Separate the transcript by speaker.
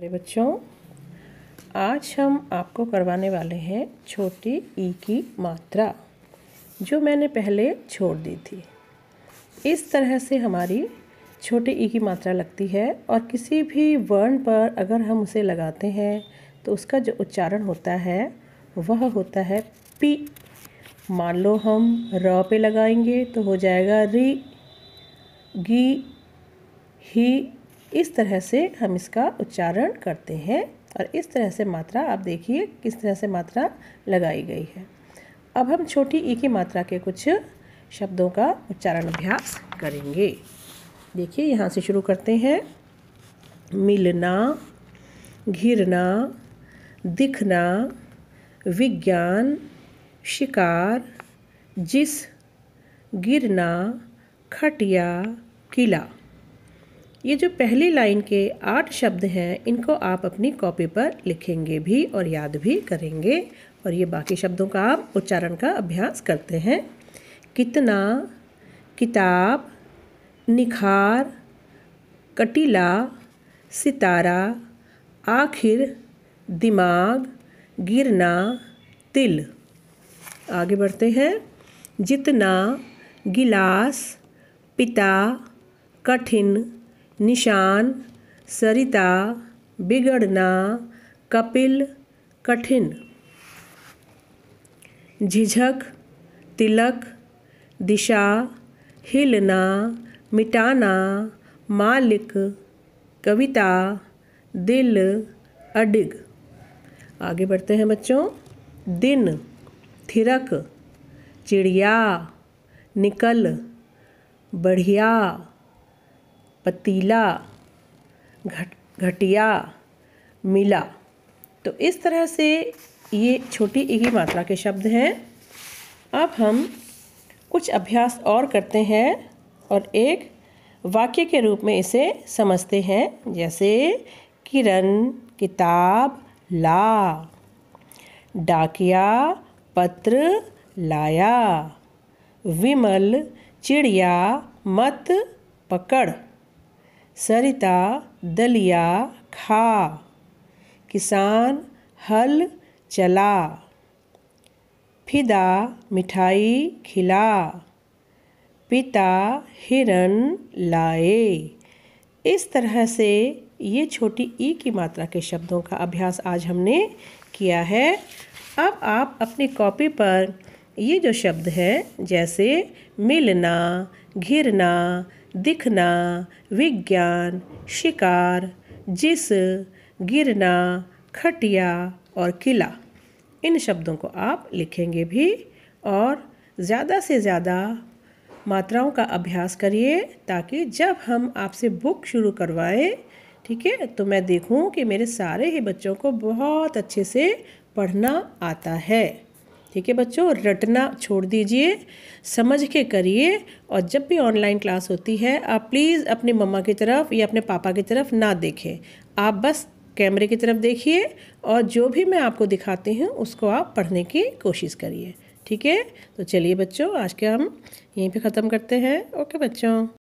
Speaker 1: अरे बच्चों आज हम आपको करवाने वाले हैं छोटी ई की मात्रा जो मैंने पहले छोड़ दी थी इस तरह से हमारी छोटे ई की मात्रा लगती है और किसी भी वर्ण पर अगर हम उसे लगाते हैं तो उसका जो उच्चारण होता है वह होता है पी मान लो हम र पे लगाएंगे तो हो जाएगा री गी ही इस तरह से हम इसका उच्चारण करते हैं और इस तरह से मात्रा आप देखिए किस तरह से मात्रा लगाई गई है अब हम छोटी ई की मात्रा के कुछ शब्दों का उच्चारण अभ्यास करेंगे देखिए यहाँ से शुरू करते हैं मिलना घिरना दिखना विज्ञान शिकार जिस गिरना खटिया किला ये जो पहली लाइन के आठ शब्द हैं इनको आप अपनी कॉपी पर लिखेंगे भी और याद भी करेंगे और ये बाकी शब्दों का आप उच्चारण का अभ्यास करते हैं कितना किताब निखार कटिला सितारा आखिर दिमाग गिरना तिल आगे बढ़ते हैं जितना गिलास पिता कठिन निशान सरिता बिगड़ना कपिल कठिन झिझक तिलक दिशा हिलना मिटाना मालिक कविता दिल अडिग आगे बढ़ते हैं बच्चों दिन थिरक चिड़िया निकल बढ़िया पतीला घट घटिया मिला तो इस तरह से ये छोटी ही मात्रा के शब्द हैं अब हम कुछ अभ्यास और करते हैं और एक वाक्य के रूप में इसे समझते हैं जैसे किरण किताब ला डाकिया पत्र लाया विमल चिड़िया मत पकड़ सरिता दलिया खा किसान हल चला फिदा मिठाई खिला पिता हिरन लाए इस तरह से ये छोटी ई की मात्रा के शब्दों का अभ्यास आज हमने किया है अब आप अपनी कॉपी पर ये जो शब्द हैं जैसे मिलना घिरना दिखना विज्ञान शिकार जिस गिरना खटिया और किला इन शब्दों को आप लिखेंगे भी और ज़्यादा से ज़्यादा मात्राओं का अभ्यास करिए ताकि जब हम आपसे बुक शुरू करवाएं ठीक है तो मैं देखूं कि मेरे सारे ही बच्चों को बहुत अच्छे से पढ़ना आता है ठीक है बच्चों रटना छोड़ दीजिए समझ के करिए और जब भी ऑनलाइन क्लास होती है आप प्लीज़ अपने मम्मा की तरफ या अपने पापा की तरफ ना देखें आप बस कैमरे की तरफ देखिए और जो भी मैं आपको दिखाती हूँ उसको आप पढ़ने की कोशिश करिए ठीक है तो चलिए बच्चों आज के हम यहीं पे ख़त्म करते हैं ओके बच्चों